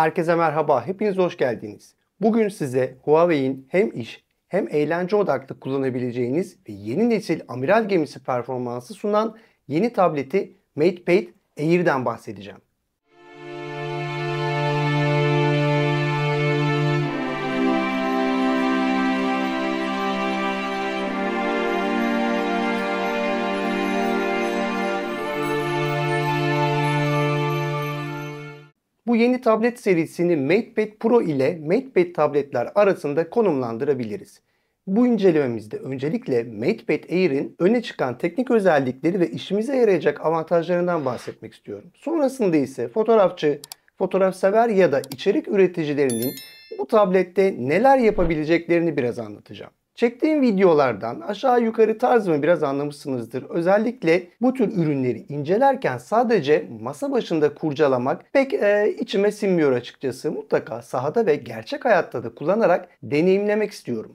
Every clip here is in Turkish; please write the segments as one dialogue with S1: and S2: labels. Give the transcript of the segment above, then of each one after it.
S1: Herkese merhaba, hepiniz hoş geldiniz. Bugün size Huawei'in hem iş hem eğlence odaklı kullanabileceğiniz ve yeni nesil amiral gemisi performansı sunan yeni tableti MatePad Air'den bahsedeceğim. Bu yeni tablet serisini MatePad Pro ile MatePad tabletler arasında konumlandırabiliriz. Bu incelememizde öncelikle MatePad Air'in öne çıkan teknik özellikleri ve işimize yarayacak avantajlarından bahsetmek istiyorum. Sonrasında ise fotoğrafçı, fotoğraf sever ya da içerik üreticilerinin bu tablette neler yapabileceklerini biraz anlatacağım. Çektiğim videolardan aşağı yukarı tarzımı biraz anlamışsınızdır. Özellikle bu tür ürünleri incelerken sadece masa başında kurcalamak pek e, içime sinmiyor açıkçası. Mutlaka sahada ve gerçek hayatta da kullanarak deneyimlemek istiyorum.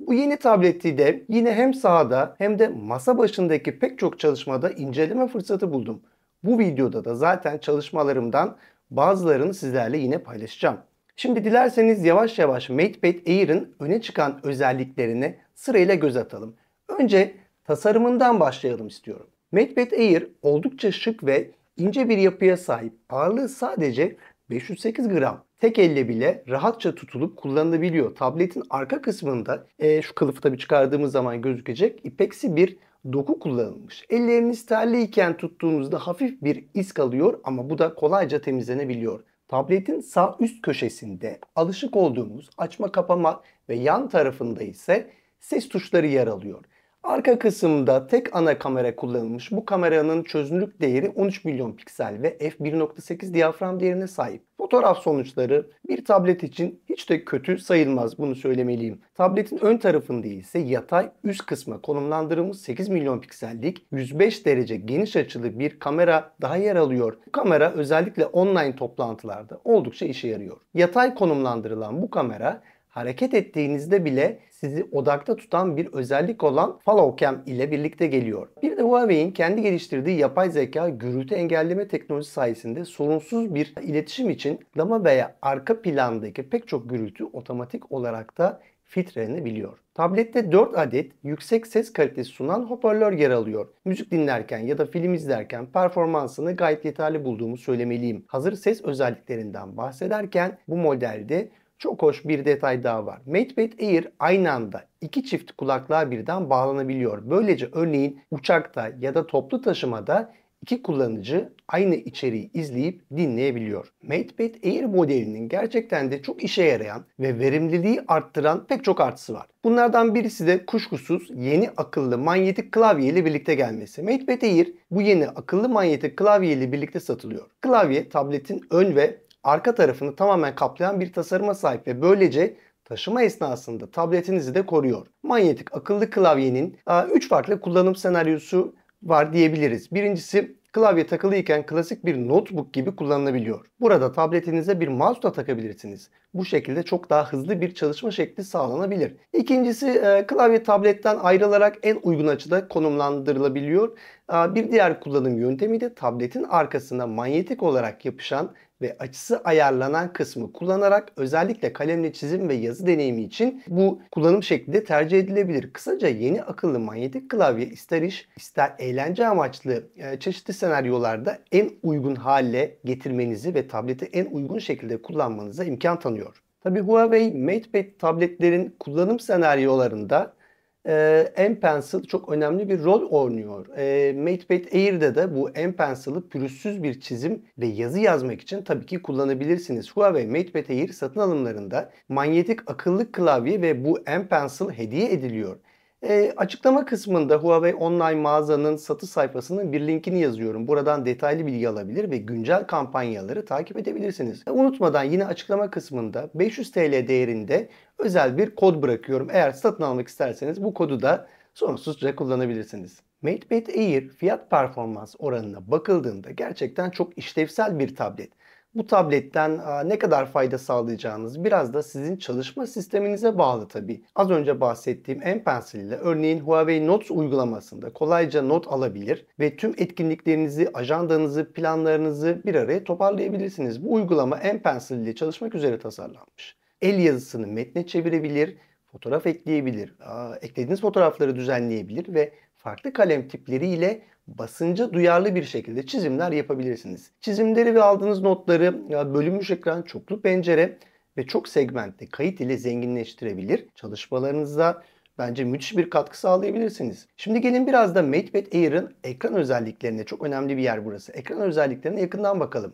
S1: Bu yeni tableti de yine hem sahada hem de masa başındaki pek çok çalışmada inceleme fırsatı buldum. Bu videoda da zaten çalışmalarımdan bazılarını sizlerle yine paylaşacağım. Şimdi dilerseniz yavaş yavaş MatePad Air'ın öne çıkan özelliklerini sırayla göz atalım. Önce tasarımından başlayalım istiyorum. MatePad Air oldukça şık ve ince bir yapıya sahip. Ağırlığı sadece 508 gram. Tek elle bile rahatça tutulup kullanılabiliyor. Tabletin arka kısmında e, şu kılıfı tabii çıkardığımız zaman gözükecek ipeksi bir doku kullanılmış. Elleriniz terliyken tuttuğunuzda hafif bir iz kalıyor ama bu da kolayca temizlenebiliyor. Tabletin sağ üst köşesinde alışık olduğumuz açma kapama ve yan tarafında ise ses tuşları yer alıyor. Arka kısımda tek ana kamera kullanılmış. Bu kameranın çözünürlük değeri 13 milyon piksel ve f1.8 diyafram değerine sahip. Fotoğraf sonuçları bir tablet için hiç de kötü sayılmaz bunu söylemeliyim. Tabletin ön tarafında ise yatay üst kısma konumlandırılmış 8 milyon piksellik 105 derece geniş açılı bir kamera daha yer alıyor. Bu kamera özellikle online toplantılarda oldukça işe yarıyor. Yatay konumlandırılan bu kamera hareket ettiğinizde bile sizi odakta tutan bir özellik olan Follow ile birlikte geliyor. Bir de Huawei'in kendi geliştirdiği yapay zeka gürültü engelleme teknolojisi sayesinde sorunsuz bir iletişim için dama veya arka plandaki pek çok gürültü otomatik olarak da filtrelenebiliyor. Tablette 4 adet yüksek ses kalitesi sunan hoparlör yer alıyor. Müzik dinlerken ya da film izlerken performansını gayet yeterli bulduğumu söylemeliyim. Hazır ses özelliklerinden bahsederken bu modelde çok hoş bir detay daha var. MatePad Air aynı anda iki çift kulaklığa birden bağlanabiliyor. Böylece örneğin uçakta ya da toplu taşımada iki kullanıcı aynı içeriği izleyip dinleyebiliyor. MatePad Air modelinin gerçekten de çok işe yarayan ve verimliliği arttıran pek çok artısı var. Bunlardan birisi de kuşkusuz yeni akıllı manyetik klavye ile birlikte gelmesi. MatePad Air bu yeni akıllı manyetik klavye ile birlikte satılıyor. Klavye tabletin ön ve arka tarafını tamamen kaplayan bir tasarıma sahip ve böylece taşıma esnasında tabletinizi de koruyor. Manyetik akıllı klavyenin 3 farklı kullanım senaryosu var diyebiliriz. Birincisi klavye takılıyken klasik bir notebook gibi kullanılabiliyor. Burada tabletinize bir mouse da takabilirsiniz. Bu şekilde çok daha hızlı bir çalışma şekli sağlanabilir. İkincisi e, klavye tabletten ayrılarak en uygun açıda konumlandırılabiliyor. bir diğer kullanım yöntemi de tabletin arkasına manyetik olarak yapışan ve açısı ayarlanan kısmı kullanarak özellikle kalemle çizim ve yazı deneyimi için bu kullanım şekli de tercih edilebilir. Kısaca yeni akıllı manyetik klavye ister iş ister eğlence amaçlı e, çeşitli senaryolarda en uygun hale getirmenizi ve tableti en uygun şekilde kullanmanıza imkan tanıyor. Tabi Huawei MatePad tabletlerin kullanım senaryolarında e, ee, M-Pencil çok önemli bir rol oynuyor. E, ee, MatePad Air'de de bu M-Pencil'ı pürüzsüz bir çizim ve yazı yazmak için tabii ki kullanabilirsiniz. Huawei MatePad Air satın alımlarında manyetik akıllı klavye ve bu M-Pencil hediye ediliyor. E, açıklama kısmında Huawei online mağazanın satış sayfasının bir linkini yazıyorum. Buradan detaylı bilgi alabilir ve güncel kampanyaları takip edebilirsiniz. E, unutmadan yine açıklama kısmında 500 TL değerinde özel bir kod bırakıyorum. Eğer satın almak isterseniz bu kodu da sonsuzca kullanabilirsiniz. MatePad Air fiyat performans oranına bakıldığında gerçekten çok işlevsel bir tablet. Bu tabletten ne kadar fayda sağlayacağınız biraz da sizin çalışma sisteminize bağlı tabi. Az önce bahsettiğim M-Pencil ile örneğin Huawei Notes uygulamasında kolayca not alabilir ve tüm etkinliklerinizi, ajandanızı, planlarınızı bir araya toparlayabilirsiniz. Bu uygulama M-Pencil ile çalışmak üzere tasarlanmış. El yazısını metne çevirebilir, fotoğraf ekleyebilir, eklediğiniz fotoğrafları düzenleyebilir ve farklı kalem tipleriyle basınca duyarlı bir şekilde çizimler yapabilirsiniz. Çizimleri ve aldığınız notları bölünmüş ekran, çoklu pencere ve çok segmentli kayıt ile zenginleştirebilir. Çalışmalarınıza bence müthiş bir katkı sağlayabilirsiniz. Şimdi gelin biraz da MatePad Air'ın ekran özelliklerine çok önemli bir yer burası. Ekran özelliklerine yakından bakalım.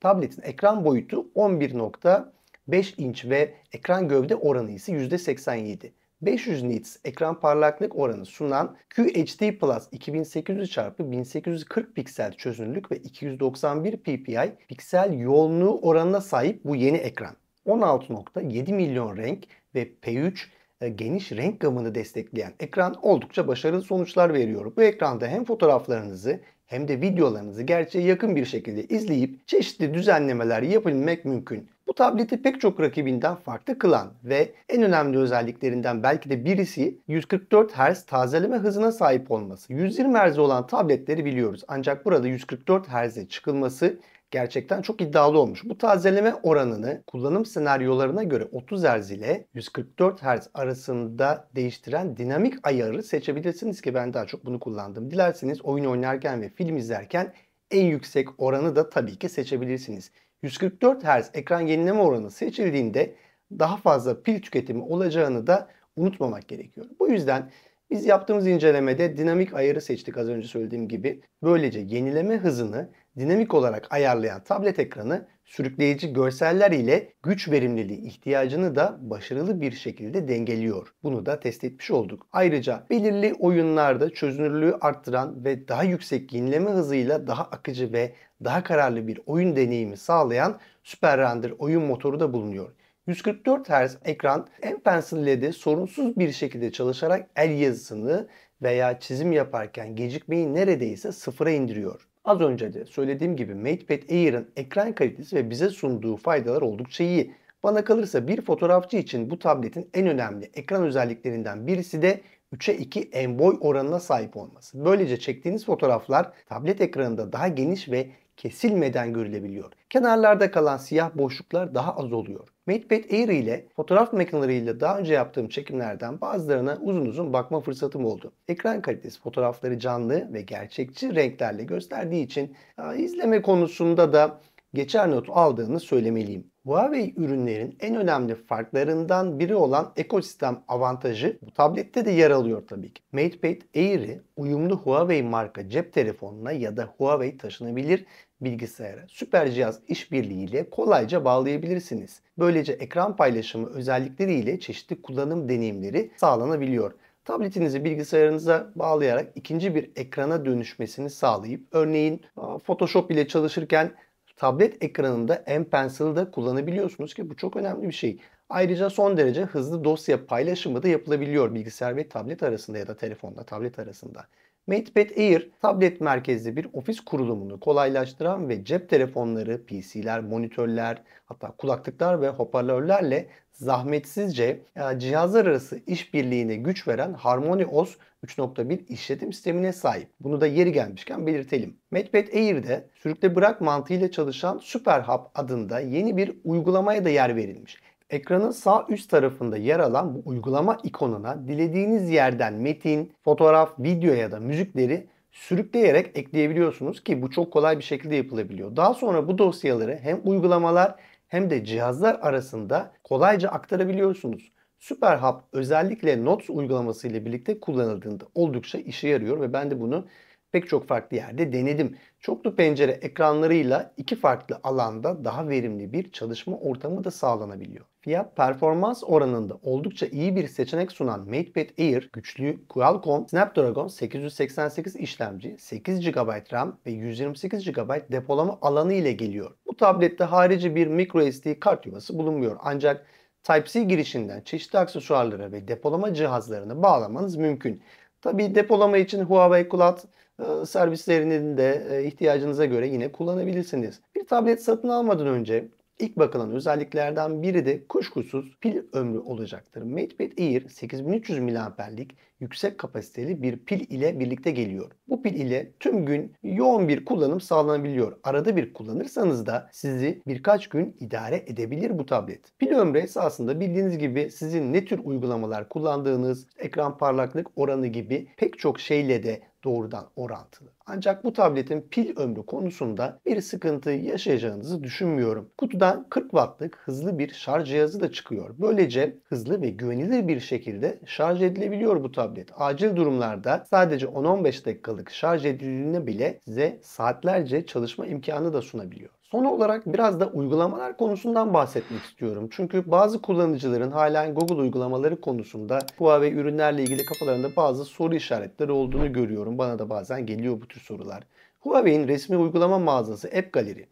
S1: Tabletin ekran boyutu 11.5 inç ve ekran gövde oranı ise %87. 500 nits ekran parlaklık oranı sunan QHD Plus 2800x1840 piksel çözünürlük ve 291 ppi piksel yoğunluğu oranına sahip bu yeni ekran. 16.7 milyon renk ve P3 e, geniş renk gamını destekleyen ekran oldukça başarılı sonuçlar veriyor. Bu ekranda hem fotoğraflarınızı hem de videolarınızı gerçeğe yakın bir şekilde izleyip çeşitli düzenlemeler yapabilmek mümkün. Bu tableti pek çok rakibinden farklı kılan ve en önemli özelliklerinden belki de birisi 144 Hz tazeleme hızına sahip olması. 120 Hz olan tabletleri biliyoruz ancak burada 144 Hz'e çıkılması gerçekten çok iddialı olmuş. Bu tazeleme oranını kullanım senaryolarına göre 30 Hz ile 144 Hz arasında değiştiren dinamik ayarı seçebilirsiniz ki ben daha çok bunu kullandım. Dilerseniz oyun oynarken ve film izlerken en yüksek oranı da tabii ki seçebilirsiniz. 144 Hz ekran yenileme oranı seçildiğinde daha fazla pil tüketimi olacağını da unutmamak gerekiyor. Bu yüzden biz yaptığımız incelemede dinamik ayarı seçtik az önce söylediğim gibi. Böylece yenileme hızını dinamik olarak ayarlayan tablet ekranı sürükleyici görseller ile güç verimliliği ihtiyacını da başarılı bir şekilde dengeliyor. Bunu da test etmiş olduk. Ayrıca belirli oyunlarda çözünürlüğü arttıran ve daha yüksek yenileme hızıyla daha akıcı ve daha kararlı bir oyun deneyimi sağlayan Super Render oyun motoru da bulunuyor. 144 Hz ekran M-Pencil de sorunsuz bir şekilde çalışarak el yazısını veya çizim yaparken gecikmeyi neredeyse sıfıra indiriyor. Az önce de söylediğim gibi MatePad Air'ın ekran kalitesi ve bize sunduğu faydalar oldukça iyi. Bana kalırsa bir fotoğrafçı için bu tabletin en önemli ekran özelliklerinden birisi de 3'e 2 en boy oranına sahip olması. Böylece çektiğiniz fotoğraflar tablet ekranında daha geniş ve kesilmeden görülebiliyor. Kenarlarda kalan siyah boşluklar daha az oluyor. MatePad Air ile fotoğraf makineleriyle daha önce yaptığım çekimlerden bazılarına uzun uzun bakma fırsatım oldu. Ekran kalitesi fotoğrafları canlı ve gerçekçi renklerle gösterdiği için izleme konusunda da geçer not aldığını söylemeliyim. Huawei ürünlerin en önemli farklarından biri olan ekosistem avantajı bu tablette de yer alıyor tabii ki. MatePad Air'i uyumlu Huawei marka cep telefonuna ya da Huawei taşınabilir bilgisayara süper cihaz işbirliğiyle kolayca bağlayabilirsiniz. Böylece ekran paylaşımı özellikleriyle çeşitli kullanım deneyimleri sağlanabiliyor tabletinizi bilgisayarınıza bağlayarak ikinci bir ekrana dönüşmesini sağlayıp örneğin Photoshop ile çalışırken tablet ekranında M-Pencil'ı da kullanabiliyorsunuz ki bu çok önemli bir şey. Ayrıca son derece hızlı dosya paylaşımı da yapılabiliyor bilgisayar ve tablet arasında ya da telefonla tablet arasında. MatePad Air tablet merkezli bir ofis kurulumunu kolaylaştıran ve cep telefonları, PC'ler, monitörler, hatta kulaklıklar ve hoparlörlerle zahmetsizce e, cihazlar arası işbirliğine güç veren HarmonyOS 3.1 işletim sistemine sahip. Bunu da yeri gelmişken belirtelim. MatePad Air'de sürükle bırak mantığıyla çalışan SuperHub adında yeni bir uygulamaya da yer verilmiş. Ekranın sağ üst tarafında yer alan bu uygulama ikonuna dilediğiniz yerden metin, fotoğraf, video ya da müzikleri sürükleyerek ekleyebiliyorsunuz ki bu çok kolay bir şekilde yapılabiliyor. Daha sonra bu dosyaları hem uygulamalar hem de cihazlar arasında kolayca aktarabiliyorsunuz. SuperHub özellikle Notes uygulaması ile birlikte kullanıldığında oldukça işe yarıyor ve ben de bunu pek çok farklı yerde denedim. Çoklu pencere ekranlarıyla iki farklı alanda daha verimli bir çalışma ortamı da sağlanabiliyor. Fiyat performans oranında oldukça iyi bir seçenek sunan MatePad Air güçlü Qualcomm Snapdragon 888 işlemci, 8 GB RAM ve 128 GB depolama alanı ile geliyor. Bu tablette harici bir microSD kart yuvası bulunmuyor ancak Type-C girişinden çeşitli aksesuarlara ve depolama cihazlarını bağlamanız mümkün. Tabi depolama için Huawei Cloud ee, servislerinin de e, ihtiyacınıza göre yine kullanabilirsiniz. Bir tablet satın almadan önce ilk bakılan özelliklerden biri de kuşkusuz pil ömrü olacaktır. MatePad Air 8300 mAh'lik yüksek kapasiteli bir pil ile birlikte geliyor. Bu pil ile tüm gün yoğun bir kullanım sağlanabiliyor. Arada bir kullanırsanız da sizi birkaç gün idare edebilir bu tablet. Pil ömrü esasında bildiğiniz gibi sizin ne tür uygulamalar kullandığınız, ekran parlaklık oranı gibi pek çok şeyle de doğrudan orantılı. Ancak bu tabletin pil ömrü konusunda bir sıkıntı yaşayacağınızı düşünmüyorum. Kutudan 40 wattlık hızlı bir şarj cihazı da çıkıyor. Böylece hızlı ve güvenilir bir şekilde şarj edilebiliyor bu tablet tablet acil durumlarda sadece 10-15 dakikalık şarj edildiğinde bile size saatlerce çalışma imkanı da sunabiliyor. Son olarak biraz da uygulamalar konusundan bahsetmek istiyorum. Çünkü bazı kullanıcıların hala Google uygulamaları konusunda Huawei ürünlerle ilgili kafalarında bazı soru işaretleri olduğunu görüyorum. Bana da bazen geliyor bu tür sorular. Huawei'in resmi uygulama mağazası App Gallery.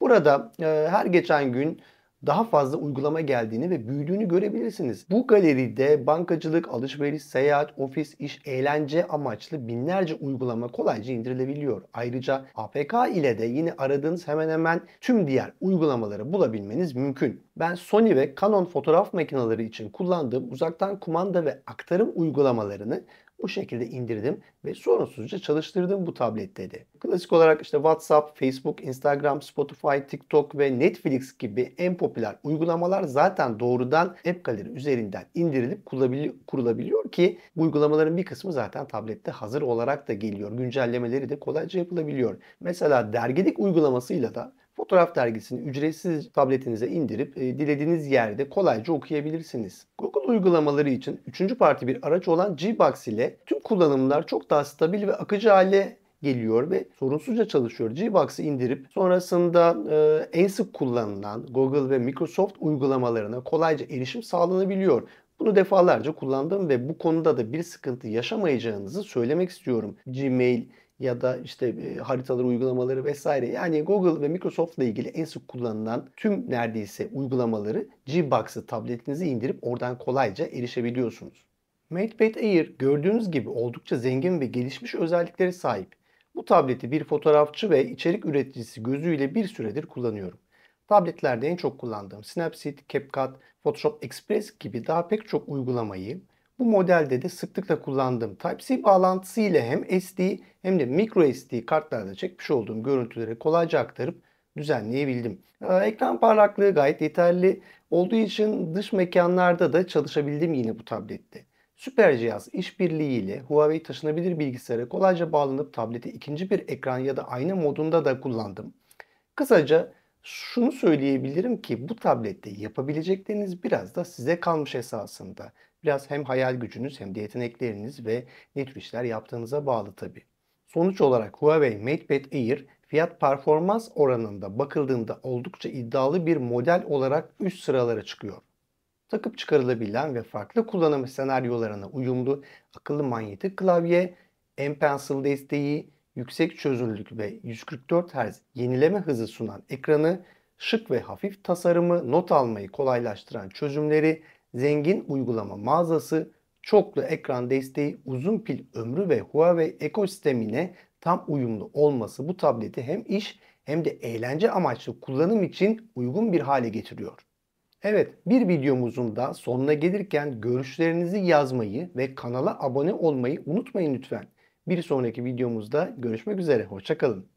S1: Burada e, her geçen gün daha fazla uygulama geldiğini ve büyüdüğünü görebilirsiniz. Bu galeride bankacılık, alışveriş, seyahat, ofis, iş, eğlence amaçlı binlerce uygulama kolayca indirilebiliyor. Ayrıca APK ile de yine aradığınız hemen hemen tüm diğer uygulamaları bulabilmeniz mümkün. Ben Sony ve Canon fotoğraf makineleri için kullandığım uzaktan kumanda ve aktarım uygulamalarını bu şekilde indirdim ve sorunsuzca çalıştırdım bu tabletleri. Klasik olarak işte WhatsApp, Facebook, Instagram, Spotify, TikTok ve Netflix gibi en popüler uygulamalar zaten doğrudan App Gallery üzerinden indirilip kurulabiliyor ki bu uygulamaların bir kısmı zaten tablette hazır olarak da geliyor. Güncellemeleri de kolayca yapılabiliyor. Mesela dergilik uygulamasıyla da fotoğraf dergisini ücretsiz tabletinize indirip e, dilediğiniz yerde kolayca okuyabilirsiniz. Google uygulamaları için üçüncü parti bir araç olan Gbox ile tüm kullanımlar çok daha stabil ve akıcı hale geliyor ve sorunsuzca çalışıyor. Gbox'ı indirip sonrasında e, en sık kullanılan Google ve Microsoft uygulamalarına kolayca erişim sağlanabiliyor. Bunu defalarca kullandım ve bu konuda da bir sıkıntı yaşamayacağınızı söylemek istiyorum. Gmail, ya da işte e, haritalar uygulamaları vesaire. Yani Google ve Microsoft'la ilgili en sık kullanılan tüm neredeyse uygulamaları Gbox'ı tabletinize indirip oradan kolayca erişebiliyorsunuz. MatePad Air gördüğünüz gibi oldukça zengin ve gelişmiş özelliklere sahip. Bu tableti bir fotoğrafçı ve içerik üreticisi gözüyle bir süredir kullanıyorum. Tabletlerde en çok kullandığım Snapseed, CapCut, Photoshop Express gibi daha pek çok uygulamayı bu modelde de sıklıkla kullandığım Type-C bağlantısı ile hem SD hem de micro SD kartlarda çekmiş olduğum görüntüleri kolayca aktarıp düzenleyebildim. Ee, ekran parlaklığı gayet yeterli olduğu için dış mekanlarda da çalışabildim yine bu tablette. Süper cihaz işbirliğiyle Huawei taşınabilir bilgisayara kolayca bağlanıp tableti ikinci bir ekran ya da ayna modunda da kullandım. Kısaca şunu söyleyebilirim ki bu tablette yapabilecekleriniz biraz da size kalmış esasında. Biraz hem hayal gücünüz hem de yetenekleriniz ve ne tür işler yaptığınıza bağlı tabi. Sonuç olarak Huawei MatePad Air fiyat performans oranında bakıldığında oldukça iddialı bir model olarak üst sıralara çıkıyor. Takıp çıkarılabilen ve farklı kullanım senaryolarına uyumlu akıllı manyetik klavye, M-Pencil desteği, yüksek çözünürlük ve 144 Hz yenileme hızı sunan ekranı, şık ve hafif tasarımı, not almayı kolaylaştıran çözümleri zengin uygulama mağazası, çoklu ekran desteği, uzun pil ömrü ve Huawei ekosistemine tam uyumlu olması bu tableti hem iş hem de eğlence amaçlı kullanım için uygun bir hale getiriyor. Evet, bir videomuzun da sonuna gelirken görüşlerinizi yazmayı ve kanala abone olmayı unutmayın lütfen. Bir sonraki videomuzda görüşmek üzere, hoşçakalın.